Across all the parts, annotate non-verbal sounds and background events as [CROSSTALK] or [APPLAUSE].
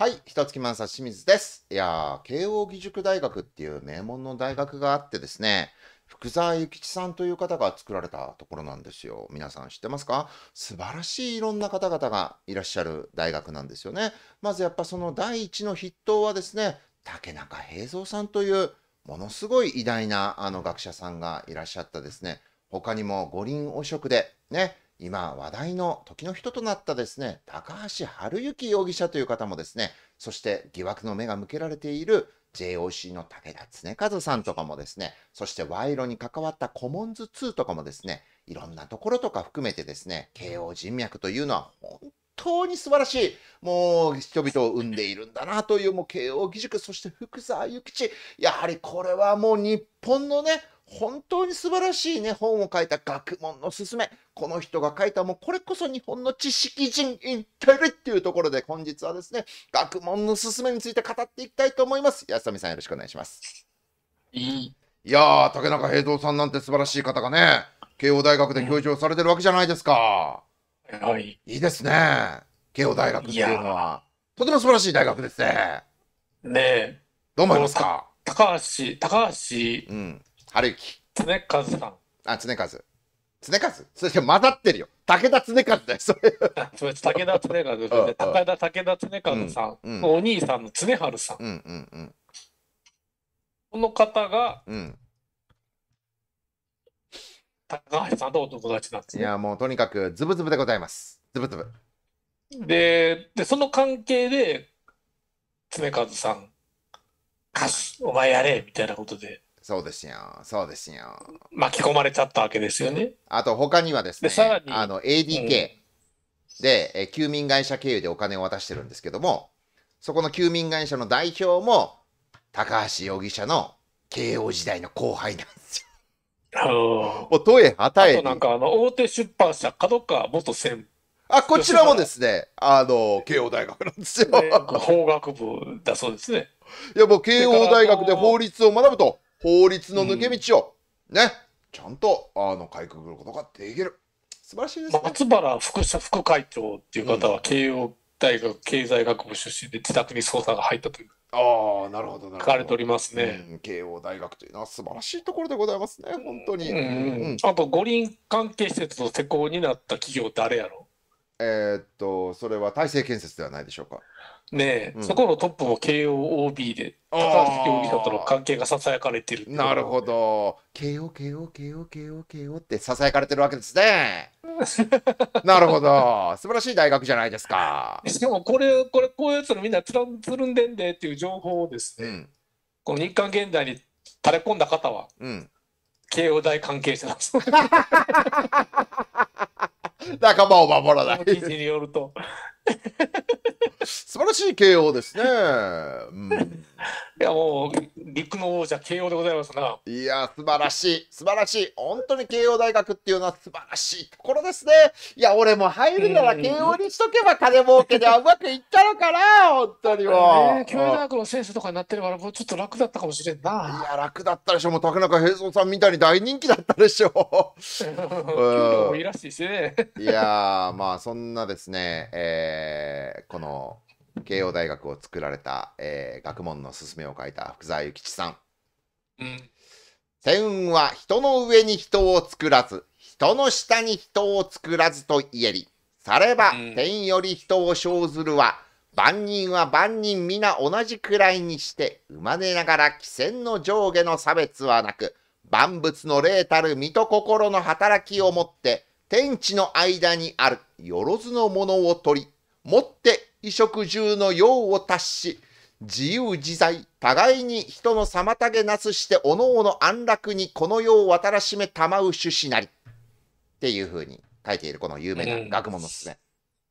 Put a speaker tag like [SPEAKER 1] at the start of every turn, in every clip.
[SPEAKER 1] はい、ひとつきまんさ清水です。いやー、慶應義塾大学っていう名門の大学があってですね、福沢諭吉さんという方が作られたところなんですよ。皆さん知ってますか素晴らしいいろんな方々がいらっしゃる大学なんですよね。まずやっぱその第一の筆頭はですね、竹中平蔵さんというものすごい偉大なあの学者さんがいらっしゃったですね。他にも五輪汚職でね、今話題の時の人となったですね、高橋治之容疑者という方もですね、そして疑惑の目が向けられている JOC の武田恒和さんとかもですね、そして賄賂に関わったコモンズ2とかもですね、いろんなところとか含めてですね、慶応人脈というのは本当に素晴らしい、もう人々を生んでいるんだなという、もう慶応義塾、そして福沢諭吉、やはりこれはもう日本のね、本当に素晴らしいね、本を書いた学問のすすめ。この人が書いたもうこれこそ日本の知識人インテリっていうところで本日はですね、学問のすすめについて語っていきたいと思います。安富さんよろしくお願いします。いい。いやー、竹中平蔵さんなんて素晴らしい方がね、慶応大学で教授されてるわけじゃ
[SPEAKER 2] ないですか。はい。いいですね。慶応大学っていうのは。とても素晴らしい大学ですね。ねえ。どう思いますか高橋、高
[SPEAKER 1] 橋、うん、春之。常和さん。あ、常和。常和それて混ざ
[SPEAKER 2] ってるよ。武田常和だよ、[LAUGHS] それ。武田常和で、高田武田常和さん、うんうん、お兄さんの常春さん。うんうんうん、この方が、うん、高橋さんとお友達なんです、ね、い
[SPEAKER 1] や、もうとにかくズブズブでございます。ズブズブ。
[SPEAKER 2] で、でその関係で、常和さん、お前やれみたいなことで。
[SPEAKER 1] そうですよ。そうですよ。
[SPEAKER 2] 巻き込まれちゃったわけですよね。
[SPEAKER 1] あと、他にはですね、あの ADK で、え休眠会社経由でお金を渡してるんですけども、そこの休眠会社の代表も、高橋容疑者の慶応
[SPEAKER 2] 時代の後輩なんですよ。おとえ、はたえ。あとなんか、あの、大手出版社、角川元専あ、こちらもですね、あの、慶応大学なんですよ。法学部だそうですね。
[SPEAKER 1] いや、もう慶応大学で法律を学ぶと、法
[SPEAKER 2] 律の抜け道を、うん、ね、ちゃんと、あの、かいくぐることができる。素晴らしいです、ね、松原副社副会長っていう方は、慶応大学経済学部出身で自宅に捜査が入ったという。ああ、なるほど、なるほど。書かれておりますね、うん、慶応大学というのは素晴らしいところでございますね、本当に。うんうん、あと、五輪関係施設の施工になった企業、誰やろ
[SPEAKER 1] えー、っと、それは大成建設ではないでしょうか。
[SPEAKER 2] ね、うん、そこのトップも慶応 OB で高橋競技者との関係がささやかれてるてなるほど
[SPEAKER 1] 慶応慶応慶応慶応 k o ってささやかれてるわけですね [LAUGHS] なるほど素晴らしい大学じゃないですか
[SPEAKER 2] しかもこれこれこういうやつのみんなつらつるんでんでっていう情報をですね、うん、この日韓現代に垂れ込んだ方は、うん、慶応大関係者なんです
[SPEAKER 1] 仲間を守らない [LAUGHS] 記事
[SPEAKER 2] によると素晴らしい慶応ですね。うん、いやもう陸の王者慶応でございま
[SPEAKER 1] すな。いや素晴らしい素晴らしい本当に慶応大学っていうのは素晴らしいところですね。いや俺も入
[SPEAKER 2] るなら慶応
[SPEAKER 1] にしとけば金儲けではうまくいったのかな
[SPEAKER 2] 本当にも慶応大学の先生とかになってるからもうちょっと楽だったかもしれんな。いや楽だった
[SPEAKER 1] でしょもう竹中平蔵さんみたいに大人気だったでしょ。[LAUGHS]
[SPEAKER 2] ういいね、
[SPEAKER 1] いやまあそんなですね。えーえー、この慶応大学を作られた、えー、学問の勧めを書いた福沢諭吉さん。うん。は人の上に人を作らず、人の下に人を作らずと言えり、されば天より人を生ずるは、万人は万人皆同じくらいにして、生まれながら貴戦の上下の差別はなく、万物の霊たる身と心の働きをもって、天地の間にあるよろずのものを取り、持って衣食住の用を達し、自由自在、互いに人の妨げなすして、おのおの安楽にこの世を渡らしめたまう趣旨なり。っていうふうに書いている、この有名な学問のですね、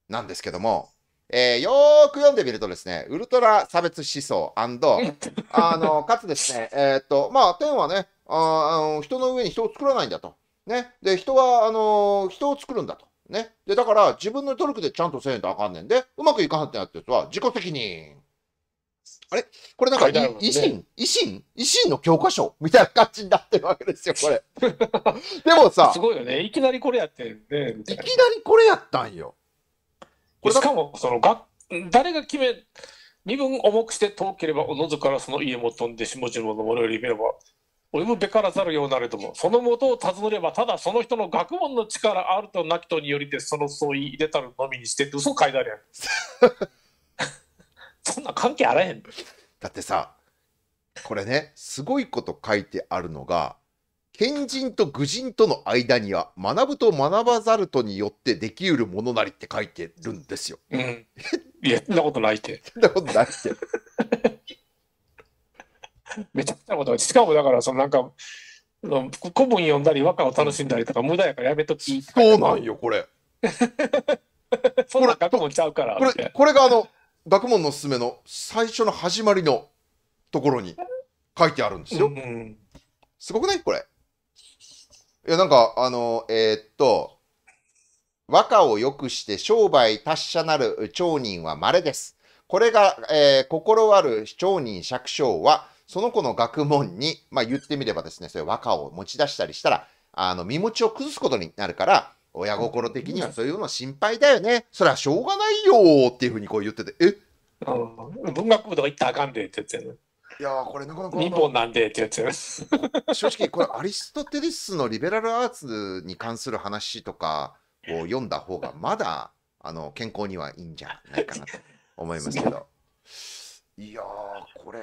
[SPEAKER 1] なんですけども、えー、よーく読んでみるとですね、ウルトラ差別思想 [LAUGHS] あの、かつですね、えー、っと、まあ、天はねあ、あの、人の上に人を作らないんだと。ね。で、人は、あの、人を作るんだと。ね。で、だから自分の努力でちゃんとせんとあかんねんで、うまくいかんってなってる人は自己責任。あれこれなんか、ね、維新維新維新の教科書みた
[SPEAKER 2] いな感じになってるわけですよ、これ。[LAUGHS] でもさ。すごいよね。いきなりこれやってんで、いきなりこれやったんよ。これしかも、その、が、誰が決め、身分重くして遠ければおのずからその家も飛んで下地ののより見れば俺もべからざるようなれども、その元を尋ねれば、ただその人の学問の力あるとなきとによりて、その相違入れたるのみにしてって嘘書いてあるやん。[LAUGHS] そんな関係あらへん。だってさ、
[SPEAKER 1] これね、すごいこと書いてあるのが、賢人と愚人との間には、学ぶと学ばざるとによってできうるものなりって書いてるんですよ。うん。いや、そんなことないって。そん
[SPEAKER 2] なことないって。[LAUGHS] [LAUGHS] めちゃくちゃことしかもだからそのなんか古文読んだり和歌を楽しんだりとか無駄やからやめときそうなんよこれ [LAUGHS] そんな学問ちゃうからこれ
[SPEAKER 1] これがあの学問のすすめの最初の始まりのところに書いてあるんですよ、うんうん、すごくないこれいやなんかあのえー、っと和歌をよくして商売達者なる町人は稀ですこれが、えー、心ある町人釈小はその子の学問に、まあ、言ってみればですね、そういう和歌を持ち出したりしたら、あの、身持ちを崩すことになるから、親心的にはそういうの心配だよね。それはしょうがないよっていうふうにこう言ってて、え
[SPEAKER 2] 文学部とか行ったらあかんでって言ってる。いやこれなかなか。日本なんでって正
[SPEAKER 1] 直、これアリストテレスのリベラルアーツに関する話とかを読んだ方が、まだあの健康にはいいんじゃないかなと思いますけど。[LAUGHS] いやこれ、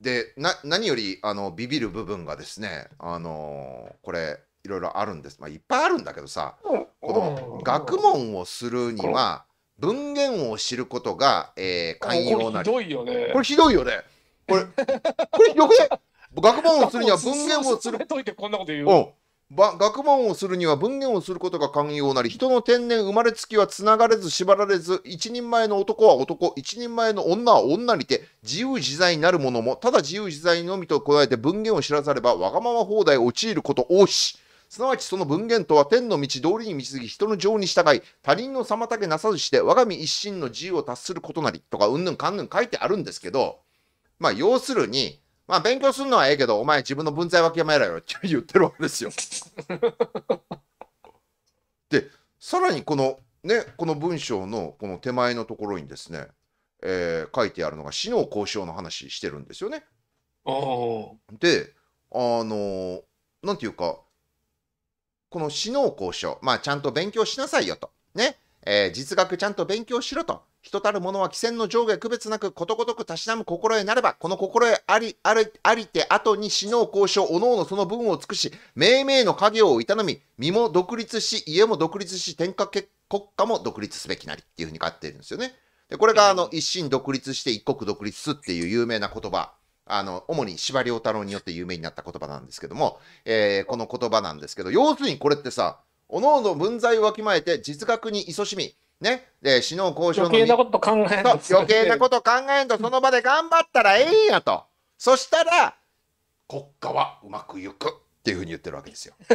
[SPEAKER 1] で何よりあのビビる部分がですねあのー、これいろいろあるんです、まあ、いっぱいあるんだけどさこの学問をするには文言を知ることが、えー、寛容なりこれひ
[SPEAKER 2] どいよねこれひどいよね
[SPEAKER 1] これこれひどくね [LAUGHS] 学問をするには文言をする
[SPEAKER 2] いてこんなこと言う
[SPEAKER 1] 学問をするには文言をすることが寛容なり、人の天然生まれつきはつながれず縛られず、一人前の男は男、一人前の女は女にて、自由自在になる者も、ただ自由自在のみと加えて文言を知らざれば、わがまま放題陥ること多し。すなわちその文言とは天の道通りに導き人の情に従い他人の妨げなさずして我が身一身の自由を達することなりとかうんぬんかんぬん書いてあるんですけどまあ要するにまあ勉強するのはええけど、お前自分の文在わきやめろよって言ってるわけですよ。[LAUGHS] で、さらにこのね、この文章のこの手前のところにですね、えー、書いてあるのが死の交渉の話してるんですよね。で、あの何て言うか、この死の交渉、まあちゃんと勉強しなさいよと。ね。えー、実学ちゃんと勉強しろと。人たる者は既戦の上下区別なくことごとくたしなむ心得なれば、この心得あり、あり、ありて後に死の交渉、おのおのその分を尽くし、命名の家業を営み、身も独立し、家も独立し、天下国家も独立すべきなりっていうふうに書いてるんですよね。で、これがあの、一心独立して一国独立すっていう有名な言葉。あの、主に司馬遼太郎によって有名になった言葉なんですけども、えー、この言葉なんですけど、要するにこれってさ、おのおの文在をわきまえて実学に勤しみ、ね、で、死の交渉の余計なこと考えんと余計なこと考えんと、その場で頑張ったらええんやと。そしたら、国家はうまくいくっていうふうに言ってるわけですよ。[LAUGHS]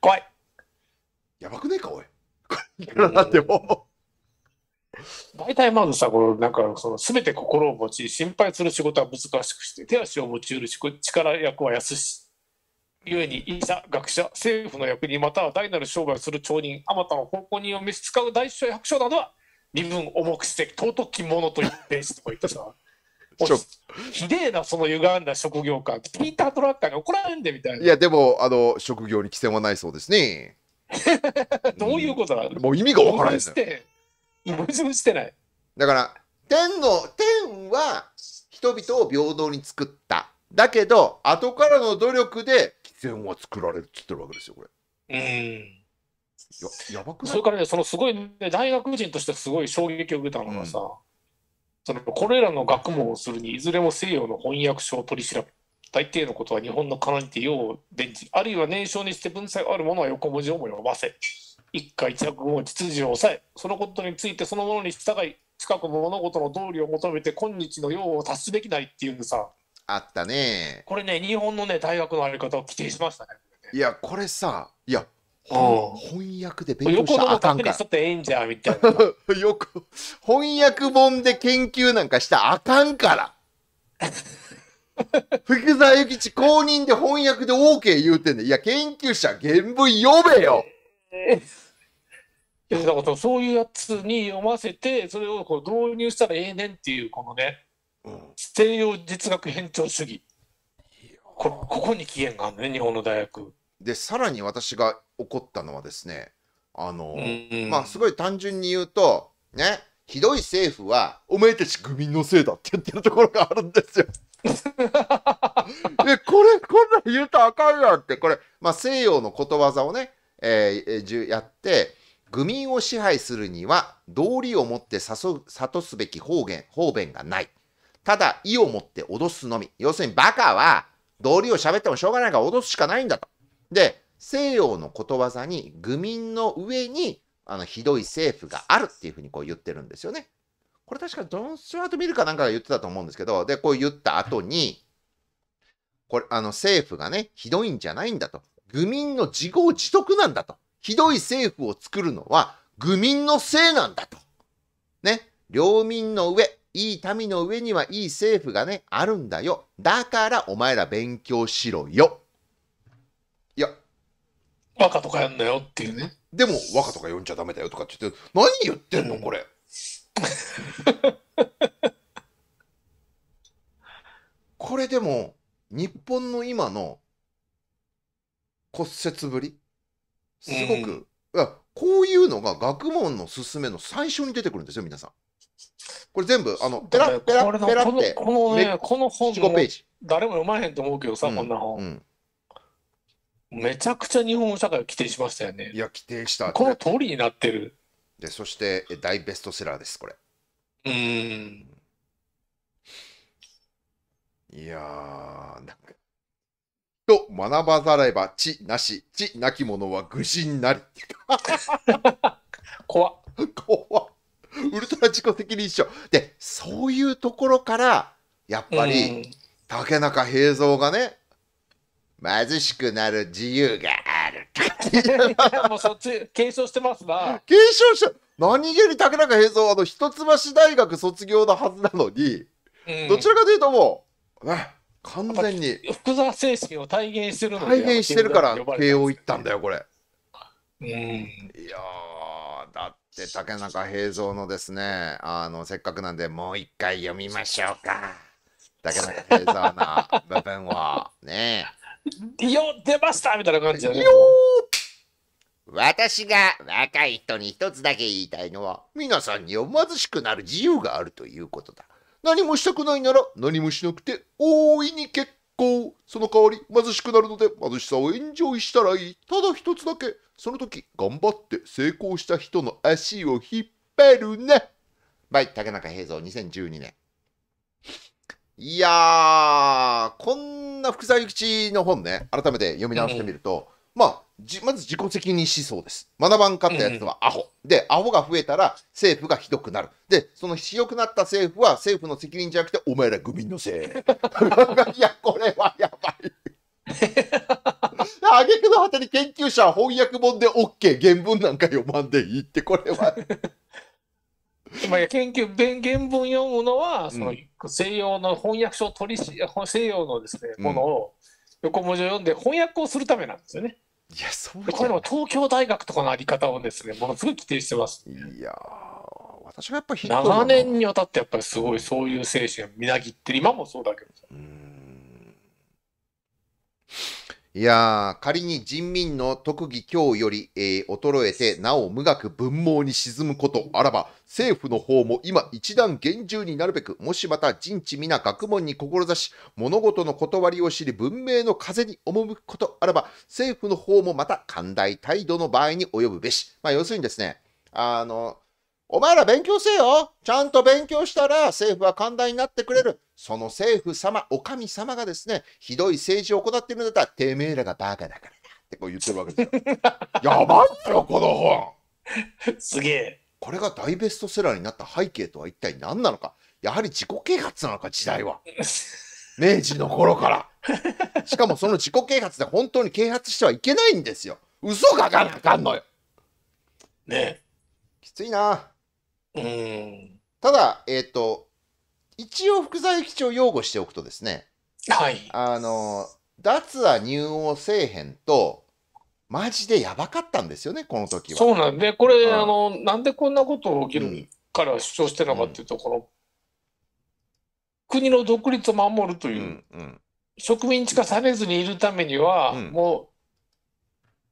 [SPEAKER 2] 怖い。やばくねえか、おい。だってもう。大体まずさ、このなんかその全て心を持ち、心配する仕事は難しくして、手足を持ちうるし、力役は安しゆに医者学者政府の役にまたは大なる商売をする町人あまたの奉公人を召使う大将や百姓などは身分重くして尊きものと言ってしとか言ったさひでえなその歪んだ職業かピーター・トラッカーに怒られんでみたいないや
[SPEAKER 1] でもあの職業に規制はないそうですね
[SPEAKER 2] どういうことなの、うん、もう意味が分からないです矛
[SPEAKER 1] 盾してないだから天の天は人々を平等に作っただけど、後からの努力で喫煙は作られるって言ってるわけですよ、これ。
[SPEAKER 2] うんややばくないそれからね、そのすごい、ね、大学人としてすごい衝撃を受けたのがさ、うん、そのこれらの学問をするに、いずれも西洋の翻訳書を取り調べ、大抵のことは日本のカにて用を伝じ、あるいは年少にして文才あるものは横文字をも読ませ、一家一役も秩序を抑え、そのことについてそのものに従い、近く物事の道理を求めて今日の用を達すべきないっていうさ、
[SPEAKER 1] あったね
[SPEAKER 2] これね日本のね大学のあり方を規定しましたね
[SPEAKER 1] いやこれさいや翻
[SPEAKER 2] 訳で勉強したらあかんから。横ええんじゃみたいな。よ [LAUGHS]
[SPEAKER 1] く翻訳本で研究なんかしたらあかんから。[LAUGHS] 福沢諭吉公認で翻訳で OK 言うてんねいや、研究者原
[SPEAKER 2] 文読めよ。いや、だからそういうやつに読ませて、それをこう導入したらええねんっていう、このね。西洋実学偏重主義ここに起源があるね日本の大学でさらに私
[SPEAKER 1] が怒ったのはですねあの、うんうん、まあすごい単純に言うとねひどい政府はお前たち愚民のせいだって言ってるところがあるんですよ。[LAUGHS] えこれこんなん言うとあかんやんってこれ、まあ、西洋のことわざをね、えー、やって愚民を支配するには道理をもって諭すべき方言方便がないただ意を持って脅すのみ。要するにバカは道理を喋ってもしょうがないから脅すしかないんだと。で、西洋のことわざに愚民の上にあのひどい政府があるっていうふうにこう言ってるんですよね。これ確かドン・スュワート・ミルかなんかが言ってたと思うんですけど、で、こう言った後に、これ、あの政府がね、ひどいんじゃないんだと。愚民の自業自得なんだと。ひどい政府を作るのは愚民のせいなんだと。ね。領民の上、いい民の上にはいい政府がね、あるんだよ。だからお前ら勉強しろよ。いや。
[SPEAKER 2] バカとかやんだよっていうね。でも、若とか読んじゃダメだよとかって言って、何言ってんのこれ。[LAUGHS] こ
[SPEAKER 1] れでも、日本の今の骨折ぶり、すごく、うん、こういうのが学問の勧めの最初に出てくるんですよ、
[SPEAKER 2] 皆さん。これ全部、あの、ペラペラペラって、このね、この本も誰も読まへんと思うけどさ、こんな本。めちゃくちゃ日本社会を規定しましたよね。いや、規定した。この通りになってる。で、そして、大ベストセラ
[SPEAKER 1] ーです、これ。うん。いやなんか。と、学ばざれば、知なし、知なき者は愚人なり。怖っ。[LAUGHS] 怖っ。ウルトラ自己責任緒、で、そういうところから、やっぱり、竹中平蔵がね、貧しくなる自由がある。
[SPEAKER 2] [LAUGHS] もうそっち、継承してますな。
[SPEAKER 1] 継承した。何気に竹中平蔵は、あの、一橋大学卒業のはずなのに、うん、どちらかというともう、ね、
[SPEAKER 2] 完全に。福沢精神を体現してる体現してるから、慶応行っ
[SPEAKER 1] たんだよ、これ。うん。いやだって。で竹中平蔵のですねあのせっかくなんでもう一回読みましょうか竹中平蔵の部分をねえよ出ましたみたいな感じだ私が若い人に一つだけ言いたいのは皆さんには貧しくなる自由があるということだ何もしたくないなら何もしなくて大いに結構その代わり貧しくなるので貧しさをエンジョイしたらいいただ一つだけその時、頑張って成功した人の足を引っ張るね。バイ、竹中平蔵、2012年。いやー、こんな福沢諭吉の本ね、改めて読み直してみると、まあ、まず自己責任思想です。学ばんかったやつはアホ。で、アホが増えたら政府がひどくなる。で、そのひどくなった政府は政府の責任じゃなくて、お前ら愚民のせい。[LAUGHS] いや、これはのたり研究者は翻訳本で OK、原文なんか読まんでいいって、これは。[LAUGHS]
[SPEAKER 2] まあ、研究、原文読むのは、その西洋の翻訳書を取りし、西洋のですね、ものを横文字を読んで翻訳をするためなんですよね。いや、そうこれも東京大学とかのあり方をですね、ものすごい規定してます、ね、いや私がやっぱ長年にわたってやっぱりすごいそういう精神がみなぎって今もそうだけどうん
[SPEAKER 1] いやー、仮に人民の特技強より、えー、衰えて、なお無学文盲に沈むことあらば、政府の方も今一段厳重になるべく、もしまた人知皆学問に志し、物事の断りを知り文明の風に赴くことあらば、政府の方もまた寛大態度の場合に及ぶべし。まあ、要するにですね、あの、お前ら勉強せよちゃんと勉強したら政府は寛大になってくれる。その政府様、お神様がですね、ひどい政治を行っているんだったら、てめえらがバカだからだってこう言ってるわけですよ。[LAUGHS] やばいよ、この本すげえ。これが大ベストセラーになった背景とは一体何なのか。やはり自己啓発なのか、時代は。明治の頃から。[LAUGHS] しかもその自己啓発で本当に啓発してはいけないんですよ。嘘
[SPEAKER 2] 書かなあかんのよ。ねえ。
[SPEAKER 1] きついな。うんただ、えっ、ー、と、一応福沢諭吉を擁護しておくとですね、はい。あの、脱は入王せえへんと、マジで
[SPEAKER 2] やばかったんですよね、この時は。そうなんで、これ、うん、あの、なんでこんなことを起きるから主張してるのかっていうと、うん、この、国の独立を守るという、うん、植民地化されずにいるためには、も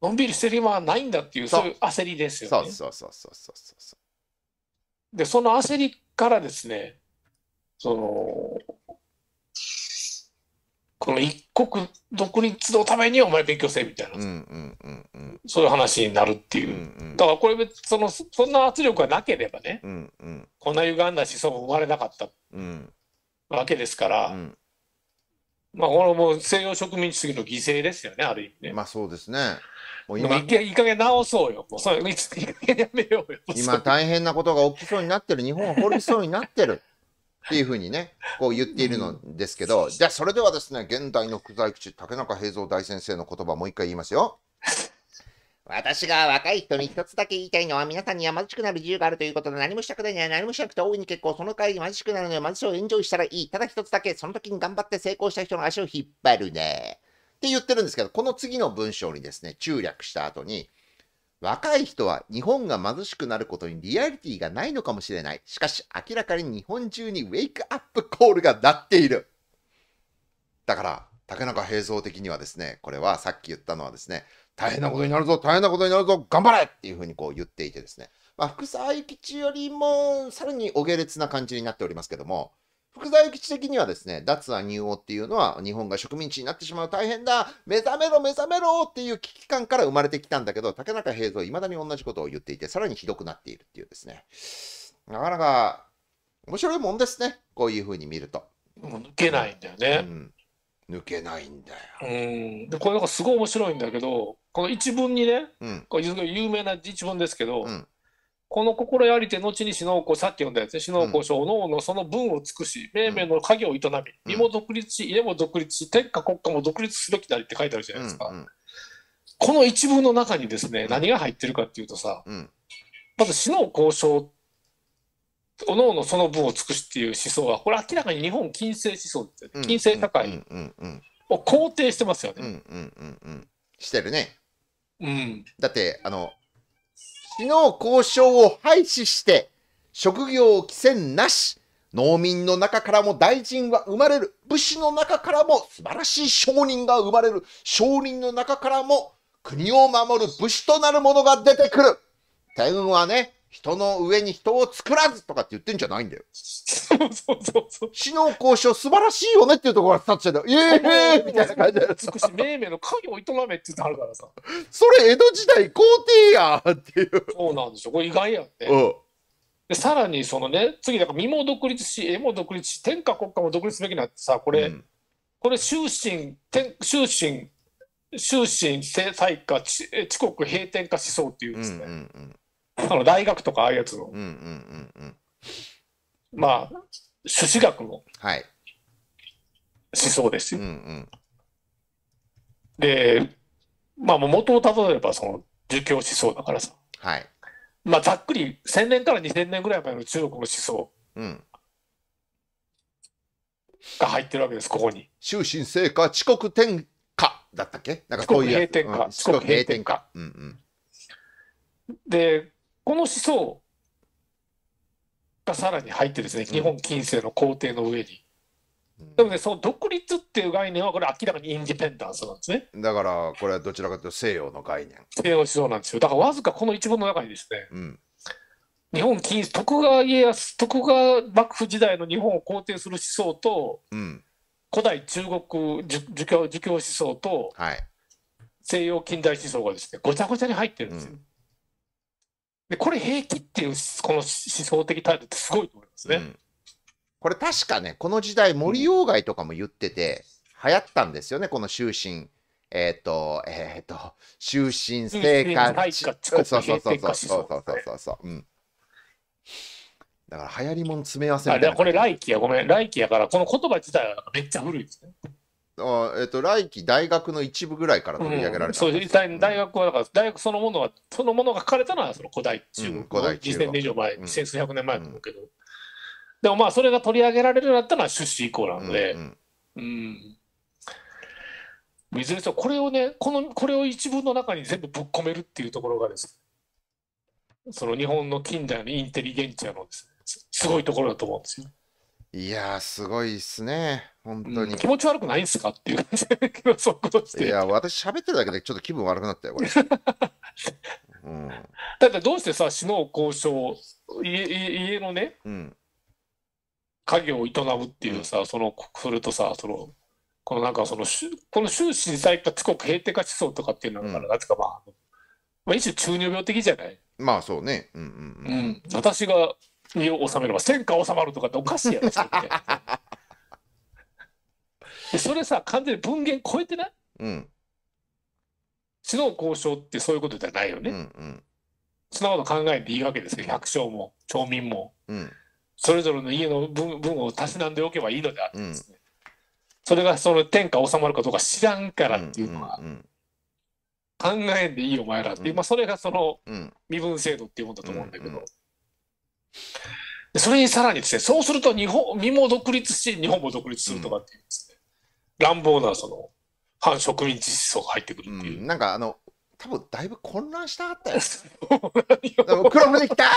[SPEAKER 2] う、のんびりしてる暇はないんだっていう、そういう焦りですよね。そうそうそうそうそうそう。で、その焦りからですね、その、この一国独立のためにお前勉強せみたいな、そういう話になるっていう。だからこれ別その、そんな圧力がなければね、うんうん、こんな歪んだ思想も生まれなかったわけですから、うんまあ、これも西洋植民地主義の犠牲ですよね、ある意味ね。まあそうですね。もう今、いい加減直そうよ。もうそれ、いい加減やめようよ。今
[SPEAKER 1] 大変なことが起きそうになってる、日本は掘りそうになってる。っていうふうにね、こう言っているのですけど、うん、じゃあそれではですね、現代の福沢口、竹中平蔵大先生の言葉もう一回言いますよ。私が若い人に一つだけ言いたいのは、皆さんには貧しくなる自由があるということで、何もしたくないには何もしなくて大いに結構、その代わり貧しくなるのよ、貧しさをエンジョイしたらいい。ただ一つだけ、その時に頑張って成功した人の足を引っ張るね。って言ってるんですけど、この次の文章にですね、注略した後に、若い人は日本が貧しくなることにリアリティがないのかもしれない。しかし、明らかに日本中にウェイクアップコールが鳴っている。だから、竹中平蔵的にはですね、これはさっき言ったのはですね、大変なことになるぞ、大変なことになるぞ、頑張れっていうふうにこう言っていてですね。まあ、福沢諭吉よりもさらにお下劣な感じになっておりますけども、福沢諭吉的にはですね、脱亜入欧っていうのは日本が植民地になってしまう大変だ目覚めろ目覚めろっていう危機感から生まれてきたんだけど、竹中平蔵まだに同じことを言っていて、さらにひどくなっているっていうですね。なかなか面白いもんですね。こういうふうに見ると。
[SPEAKER 2] 抜けないんだよ
[SPEAKER 1] ね。うん抜けないんだよ。
[SPEAKER 2] うん、でこれなんかすごい面白いんだけどこの一文にねうんこれ有名な一文ですけど、うんこの心やりて後に死のうさっき読んだやつね死のうこしょうのその分を尽くし命名の影を営み身も独立し家も独立し天下国家も独立すべきだりって書いてあるじゃないですか、うんこの一文の中にですね何が入ってるかっていうとさうんまず死の交渉うしおのおのその分を尽くすっていう思想はこれ明らかに日本近世思想ですよね金星社会を肯定してますよね。うんうんうんうん、してるね。うん、
[SPEAKER 1] だってあの死の交渉を廃止して職業を規制なし農民の中からも大臣は生まれる武士の中からも素晴らしい商人が生まれる商人の中からも国を守る武士となるものが出てくるのはね人の上に人を作らずとかって言ってんじゃないんだよ。そうそうそうそう。死の交渉素晴らしいよねっていうところが立っちゃうん
[SPEAKER 2] だよ。え [LAUGHS] えーみたいな感じで。美しい命名の影を営めって言ってるからさ。それ江戸時代皇帝やっていう。そうなんでしょ。これ意外やうん。でさらにそのね次だから身も独立し絵も独立し天下国家も独立すべきなってさこれ、うん、これ終身天終身終身制裁化遅刻、閉店化思想っていうんですね、うんうんうん、あの大学とかああいうやつの、うんうんうんうん、まあ、朱子学の思想ですよ。はいうんうん、で、まあ、も元をたどればその儒教思想だからさ、はいまあ、ざっくり1000年から2000年ぐらい前の中国の思想が入ってるわけです、ここに。終
[SPEAKER 1] 身成果、遅刻天下だったっけなんかこういう。遅刻閉店化。遅刻閉天下。うんうん
[SPEAKER 2] でこの思想がさらに入ってですね、日本近世の皇帝の上に。でもね、その独立っていう概念は、これ明らかにインディペンダンスなんですね。だから、これはどちらかというと西洋の概念。西洋思想なんですよ。だから、わずかこの一文の中にですね、うん、日本近世、徳川家康、徳川幕府時代の日本を肯定する思想と、うん、古代中国儒教儒教思想と、はい、西洋近代思想がですね、ごちゃごちゃに入ってるんですよ。うんでこれ平気っていうこの思想的態度ってすごいと思いますね、うん、
[SPEAKER 1] これ確かねこの時代森鴎外とかも言ってて、流行ったんですよねこの終身えっ、ー、とえっ、ー、と終身生活そうそうそうそうそうそうそううんだから流行りもん詰め合わ
[SPEAKER 2] せみたいなこれ来期やごめん来期やからこの言葉自体はめっちゃ古いですね
[SPEAKER 1] あえっ、ー、と、来期大学の一部ぐらいから取り上げられた、うん、
[SPEAKER 2] そう大学はだから、大学そのものは、そのものが書かれたのはその古代中国、の2000年以上前、うん、千数百年前なんだけど、うん、でもまあ、それが取り上げられるようになったのは出資以降なので、うん、うん、いずれにせよ、これをね、このこれを一文の中に全部ぶっ込めるっていうところがですその日本の近代のインテリゲンチャのです,、ね、すごいところだと思うんですよ。
[SPEAKER 1] いやすごいっすね。本当に、うん、気持ち悪くないん
[SPEAKER 2] すかっていう感じそいこして。いや、
[SPEAKER 1] 私喋ってるだけでちょっと気分悪くな
[SPEAKER 2] ったよ、これ。[LAUGHS] うん、だってどうしてさ、死の交渉、家のね、うん、家業を営むっていうさ、その、それとさ、その、このなんかその、この終始された四国平定化思想とかっていうのだから、なんていうかまあ、まあ、一種中二病的じゃないまあそうね。う
[SPEAKER 1] んうん、うん。うん、
[SPEAKER 2] 私が身を収めれば戦火収まるとかっておかしいやつ [LAUGHS] それさ、完全に文言超えてないうん。知能交渉ってそういうことじゃないよね。うんうん。そなと考えていいわけですよ。百姓も町民も、うん。それぞれの家の分分をたしなんでおけばいいのであってですね。それがその天下収まるかどうか知らんからっていうのは、考えんでいいよお前らっていう、うんまあそれがその身分制度っていうもんだと思うんだけど、うんうんでそれにさらにですねそうすると日本身も独立し日本も独立するとかっていうんですね、乱暴なその反植民地思想が入ってくるっていう、うん、なんかあの多分だいぶ混乱したかったよ。[LAUGHS] 黒船来た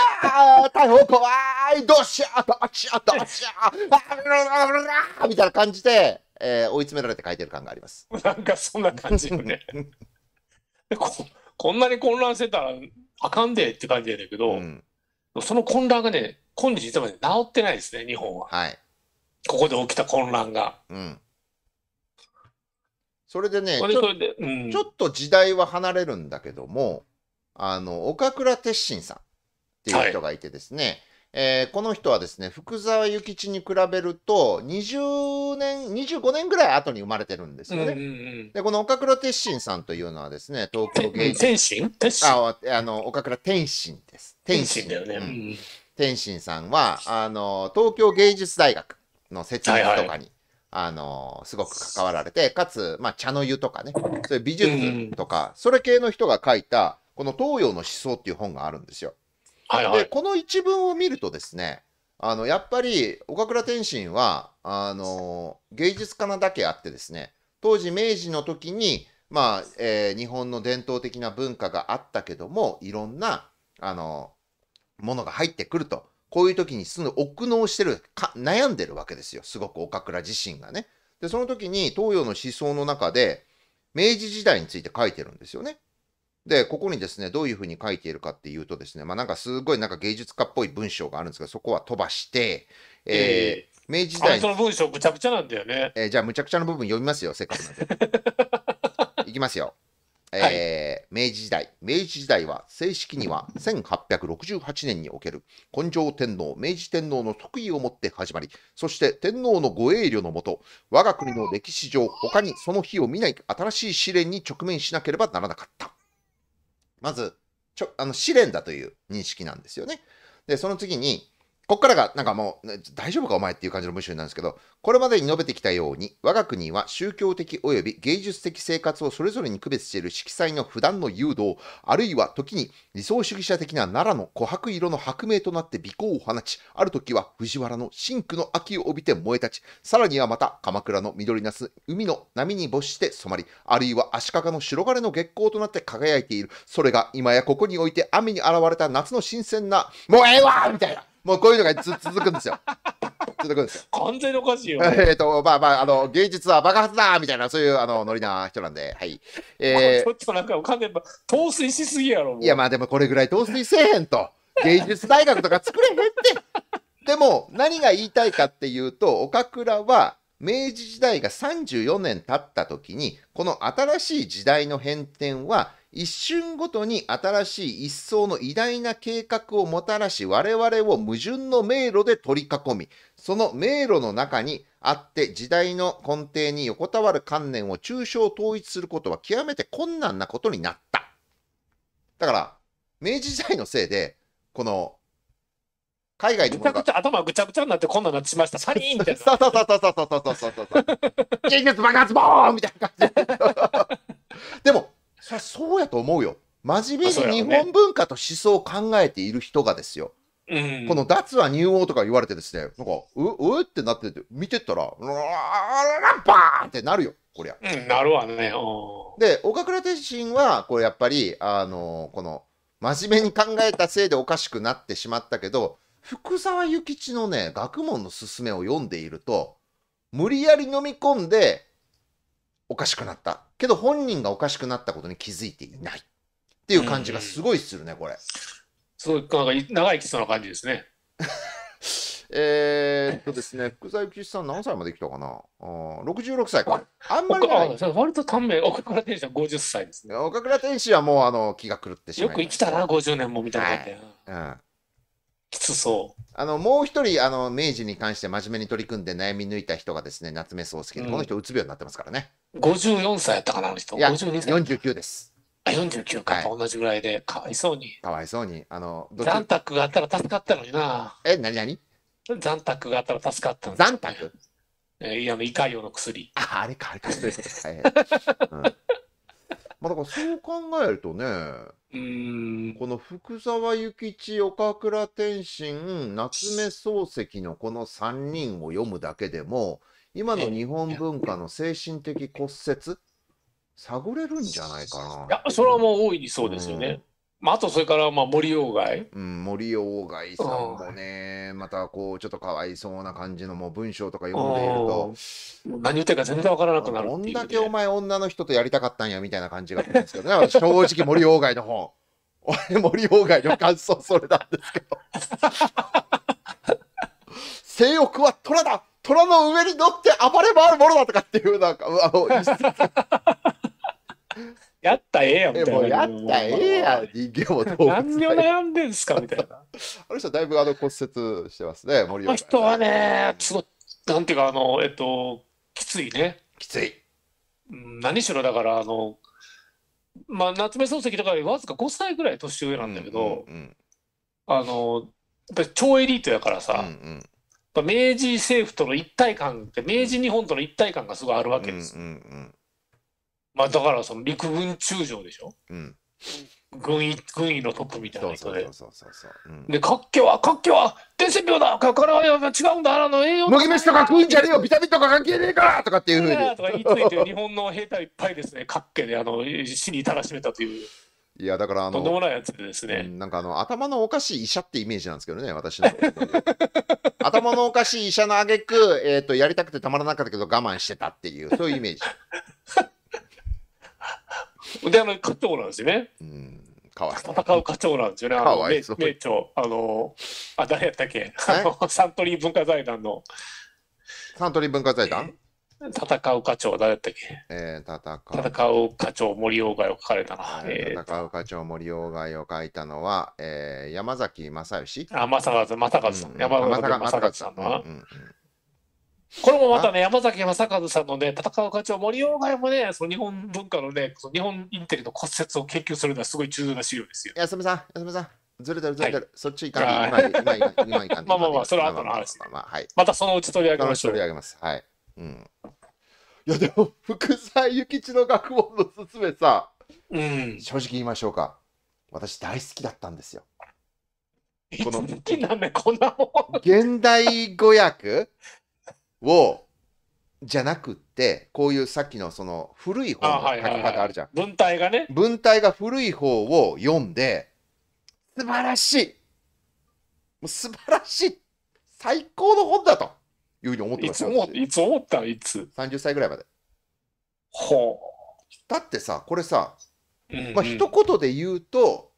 [SPEAKER 2] 逮捕 [LAUGHS] 怖いどう
[SPEAKER 1] しようどうしようどうしようみたいな感じで、えー、追い詰められて書いてる感があります。
[SPEAKER 2] なんかそんな感じよねこ。こんなに混乱してたらあかんでって感じやけど、うん、その混乱がね、今日実は治ってないですね、日本は。はい、ここで起きた混乱が。うんそれでね、ちょ
[SPEAKER 1] うん、ちょっと時代は離れるんだけども、あの、岡倉鉄心さんっていう人がいてですね、はい、えー、この人はですね、福沢諭吉に比べると、20年、25年ぐらい後に生まれてるんですよね。で、この岡倉鉄心さんというのはですね、東京芸術。天心ああの、岡倉天心です。天心だよね。うん、天心さんは、あの、東京芸術大学の設立とかに、はいはいあの、すごく関わられて、かつ、まあ、茶の湯とかね、そういう美術とか、それ系の人が書いた、この東洋の思想っていう本があるんですよ。はいはい、で、この一文を見るとですね、あの、やっぱり、岡倉天心は、あの、芸術家なだけあってですね、当時明治の時に、まあ、えー、日本の伝統的な文化があったけども、いろんな、あの、ものが入ってくると。こういう時にすぐ奥能してるか、悩んでるわけですよ。すごく岡倉自身がね。で、その時に東洋の思想の中で、明治時代について書いてるんですよね。で、ここにですね、どういうふうに書いているかっていうとですね、まあなんかすごいなんか芸術家っぽい文章があるんですけど、そこは飛ばして、えー、明治時代その
[SPEAKER 2] 文章むちゃくちゃなんだよね。
[SPEAKER 1] えー、じゃあむちゃくちゃの部分読みますよ、せっかくなんで。[LAUGHS] いきますよ。えー、明治時代明治時代は正式には1868年における根性天皇明治天皇の即位をもって始まりそして天皇のご栄誉のもと我が国の歴史上他にその日を見ない新しい試練に直面しなければならなかったまずちょあの試練だという認識なんですよねでその次にこっからが、なんかもう、大丈夫かお前っていう感じの文章なんですけど、これまでに述べてきたように、我が国は宗教的及び芸術的生活をそれぞれに区別している色彩の普段の誘導、あるいは時に理想主義者的な奈良の琥珀色の薄明となって美光を放ち、ある時は藤原の真紅の秋を帯びて燃え立ち、さらにはまた鎌倉の緑なす海の波に没して染まり、あるいは足利の白金の月光となって輝いている、それが今やここにおいて雨に現れた夏の新鮮な、もうええわみたいな。もうこういうのが続くんですよ。[LAUGHS] 続くんです完
[SPEAKER 2] 全におかしいよ。[LAUGHS] えっ
[SPEAKER 1] と、まあまあ、あの、芸術は爆発だみたいな、そういう、あの、ノリな人なんで、はい。えー、ちょっ
[SPEAKER 2] となんか、完全に陶酔しすぎやろ。いや、ま
[SPEAKER 1] あでもこれぐらい陶酔せえへんと。芸術大学とか作れへんって。でも、何が言いたいかっていうと、岡倉は、明治時代が34年経った時に、この新しい時代の変遷は、一瞬ごとに新しい一層の偉大な計画をもたらし我々を矛盾の迷路で取り囲み、その迷路の中にあって時代の根底に横たわる観念を抽象統一することは極めて困難なことになった。だから、明治時代のせいで、この、海外でも。ぐちゃちゃ、頭ぐちゃぐちゃになってこんなになってしました。サリーンみたいな。そうそうそうそうそうそうそうそ
[SPEAKER 2] う。[LAUGHS] 爆発
[SPEAKER 1] ボーンみたいな感じ。[LAUGHS] でも、そそうやと思うよ。真面目に日本文化と思想を考えている人がですよ。うん、この脱は入王とか言われてですね、なんか、う、うってなってて、見てったら、うわーバーンってなるよ、こ
[SPEAKER 2] りゃ。うん、なるわね。
[SPEAKER 1] で、岡倉天心は、これやっぱり、あのー、この、真面目に考えたせいでおかしくなってしまったけど、
[SPEAKER 2] 福沢諭
[SPEAKER 1] 吉のね、学問の勧めを読んでいると、無理やり飲み込んで、おかしくなったけど本人がおかしくなったことに気づいていないっていう感じがすごいするね、これ。
[SPEAKER 2] そうなんか長生きそうな感じですね。[LAUGHS]
[SPEAKER 1] えっとですね、福沢諭吉さん何歳まで生きたかなあ ?66 歳か。あんまりない。割と短命、岡倉天心は50歳ですね。岡倉天心はもうあの気が狂ってしまうよく生きたな、50
[SPEAKER 2] 年もみたい
[SPEAKER 1] な、はい、うんきつそう。あの、もう一人、あの、明治に関して真面目に取り組んで悩み抜いた人がですね、夏目漱石で、うん、この人うつ病になってますから
[SPEAKER 2] ね。54歳やったかな、あの人。いや、49です。あ、49か、はい、同じぐらいで、かわいそうに。かわいそうに。あの、残宅があったら助かったのにな。え、なになに残宅があったら助かったのに。残宅えー、いや、胃潰瘍の薬。あ、あれか、あれか、失礼しました。はい、
[SPEAKER 1] まあ、だからそう考えるとね、んこの福沢諭吉、岡倉天心、夏目漱石のこの3人を読むだけでも、今の日本文化の精神的骨折、探れるんじゃないかな。いや、
[SPEAKER 2] それはもう大いにそうですよね。まあ、あとそれからまあ森鴎外、
[SPEAKER 1] うん、森鴎外さんもね、またこうちょっとかわいそうな感じのもう文章とか読んでいると
[SPEAKER 2] 何言ってるか全然わからなくなるこんだけ
[SPEAKER 1] お前女の人とやりたかったんやみたいな感じがするんですけどね正直森鴎外の本 [LAUGHS] 俺森鴎外の感想それなんですけど [LAUGHS] 性欲は虎だ虎の上に乗って暴れ回るものだとかっていうなんかあの
[SPEAKER 2] やったええやんみたいな。もうやったええやん、[LAUGHS] 人間も動物何を
[SPEAKER 1] 悩んでんすかみたいな。[LAUGHS] あの人だいぶあの骨折してますね、
[SPEAKER 2] 森この人はね、すごい、なんていうか、あの、えっと、きついね。きつい。うん何しろだから、あの、まあ、夏目漱石とかよりわずか5歳ぐらい年上なんだけど、あの、やっぱ超エリートやからさ、うんやっぱ明治政府との一体感って、明治日本との一体感がすごいあるわけですうんうんうんまあだからその陸軍中将でしょ、うん、軍医軍医のトップみたいな人で。で、かっけは、かっけは、伝染病だ、かからは違うんだ、あの栄養。麦飯とか食うんじゃねえよ、ビタミンとか関係ねえかとかっていうふうに。とか言いついて、日本の兵隊いっぱいですね、かっけで、あの死に至らしめたという。
[SPEAKER 1] いやだからあの、とんでも
[SPEAKER 2] ないやつですね、
[SPEAKER 1] なんかあの頭のおかしい医者ってイメージなんですけどね、私の。[LAUGHS] 頭のおかしい医者の挙句、えっ、とやりたくてたまらなかったけど我慢してたっていう、そういうイメージ。
[SPEAKER 2] で、あの、課長なんですよね。うん。かわいそ戦う課長なんですよね。あの、名名長。あの、あ、誰やったっけあの、サントリー文化財団の。サントリー文化財団戦う課長、誰やったっけ、えー、戦う戦う課長、森鴎外を書かれたな。えー、戦
[SPEAKER 1] う課長、森鴎外を書いたのは、えー、山崎正義あ、正和、正和さん。うんうん、山崎正和さんの。うんうん
[SPEAKER 2] これもまたね、山崎正和さんのね、戦う課長、森鴎外もね、その日本文化のね、その日本インテリの骨折を研究するのはすごい重要な資料ですよ。
[SPEAKER 1] 安住さん、安住さん。
[SPEAKER 2] ずれてるずれてる、そっち行かない。今今 [LAUGHS] 今今まあまあまあ、それは後
[SPEAKER 1] の話、ね。まあまあはい、またそのうち取り上げましょう。取り上げます。はい。うん。いやでも、福沢諭吉の学問のすすめさ、うん、正直言いましょうか。私大好きだったんですよ。この、好きなんこんなもん。現代語訳を、じゃなくって、こういうさっきのその古い方の書き方あるじゃん。はいはい、文体がね。文体が古い方を読んで、素晴らしいもう素晴らしい最高の本だというふうに思ってますよいつ思ったいつ ?30 歳ぐらいまで。ほう。だってさ、これさ、うんうん、まあ一言で言うと、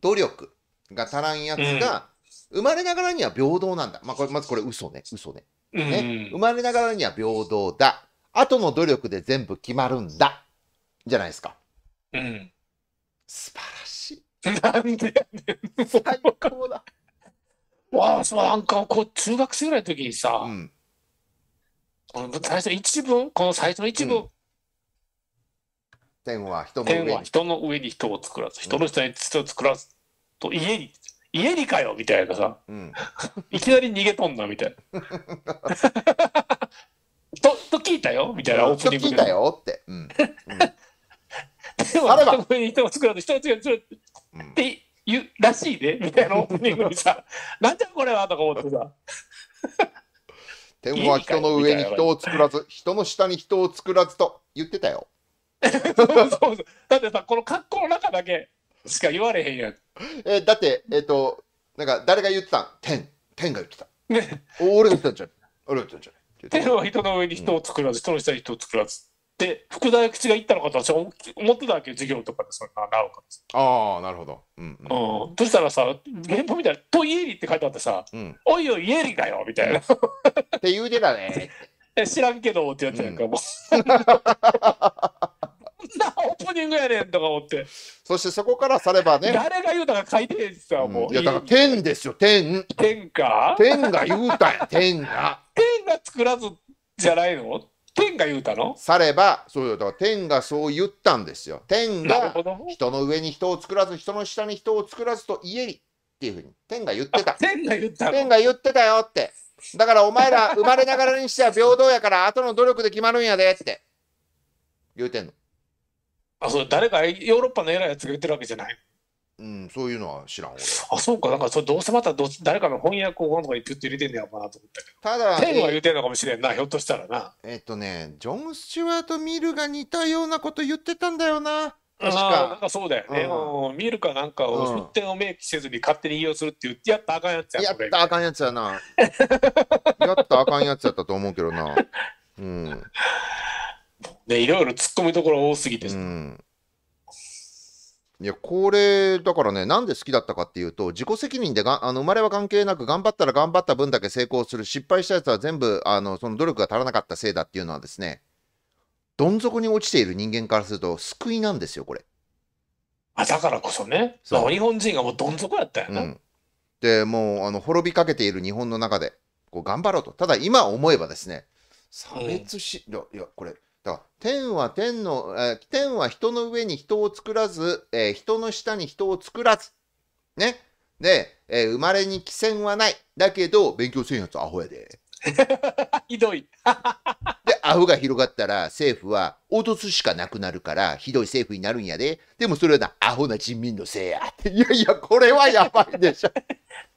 [SPEAKER 1] 努力が足らんやつが、生まれながらには平等なんだ。まあこれ、まずこれ嘘ね、嘘ね。ね、生まれながらには平等だ。後の努力で全部決まるんだ。じゃないですか。うん。素
[SPEAKER 2] 晴らしい。何でやねん。最高だ。わあ、そう、なんか、こう、中学生ぐらいの時にさ、うん、この最初一文、この最初の一文、うん、天は人の上に人を作らず、人の下に人を作らず、と家に家にかよみたいなさ、うん、いきなり逃げとんなみたいな。[LAUGHS] とと聞いたよみたいなオープニングで。聞いたよって。うん、[LAUGHS] でも、あれば。人人を作って言うらしいねみたいなオープニングにさ、[LAUGHS] なんじゃこれはとか思ってさ。
[SPEAKER 1] 天は人の上に人を作らず、人の下に人を作らずと言ってたよ。そうそうだってさ、この格好の中だけ、しか言われへんやん。えーだって、えっ、と、なんか誰が言ってたん
[SPEAKER 2] 天。天が言ってた。ね、俺が言ってたんじゃない俺が言ってたんじゃて天は人の上に人を作らず、人の下に人を作らず。で、福大口が言ったのかと私は思ってたわけよ、授業とかで、そんな、なおかつ。ああ、なるほど。うんうん。うん。そしたらさ、原本みたいな、とイエリって書いてあってさ、うんおいおいイエリだよみたいな。って言うてたね。[LAUGHS] え知らんけどってやつやんか、もう。な
[SPEAKER 1] [LAUGHS] ープニングやねんとか思って。そしてそこからさればね。誰
[SPEAKER 2] が言うたか書いてへんしさ、もう。いや、だから天ですよ、天。天か天が言うたんや、天が。天が作らずじゃないの天が言うたのされ
[SPEAKER 1] ば、そうよ、だから天がそう言ったんですよ。天が人の上に人を作らず、人の下に人を作らずと家にっていうふうに、天が言ってた。天が言った天が言ってたよって。だからお前ら生まれながらにしては平等やから後の努力で決まるんやでって
[SPEAKER 2] 言うてんの。あそう誰かヨーロッパの偉いやつが言ってるわけじゃないうん、そういうのは知らん俺あそうかなんかそれどうせまたど誰かの翻訳をなんとかにピュッと入れてんのやろうなと思った
[SPEAKER 1] けどただ天は言
[SPEAKER 2] うてんのかもしれんなひょっとしたらなえっとねジョン・ス
[SPEAKER 1] チュワート・ミルが似たようなこと言ってたんだよな
[SPEAKER 2] 確かなんかそうだよね、うん、ミルかなんかを出典を明記せずに勝手に引用するって言ってやったあかんやつややったあかんやつやな
[SPEAKER 1] やったあかんやつやったと思うけどなうんね、いろいろ突っ込みどころ多すぎて、うん、いや、これ、だからね、なんで好きだったかっていうと、自己責任でがあの生まれは関係なく、頑張ったら頑張った分だけ成功する、失敗したやつは全部あのその努力が足らなかったせいだっていうのはですね、どん底に落ちている人間からすると、救いなんですよ、これ。
[SPEAKER 2] あだからこそね、そ日本人がもうどん底やったよな、う
[SPEAKER 1] ん。でもうあの滅びかけている日本の中で、こう頑張ろうと、ただ今思えばですね、差別し、うん、いや、これ。だから天は天の、えー、天は人の上に人を作らず、えー、人の下に人を作らず。ね。で、えー、生まれに寄せはない。だけど、勉強せんやつアホやで。[LAUGHS] ひどい。[LAUGHS] で、アホが広がったら政府は落とすしかなくなるから、ひどい政府になるんやで。でもそれはな、アホな人民のせいや。いやいや、これはやばいでしょ。[LAUGHS]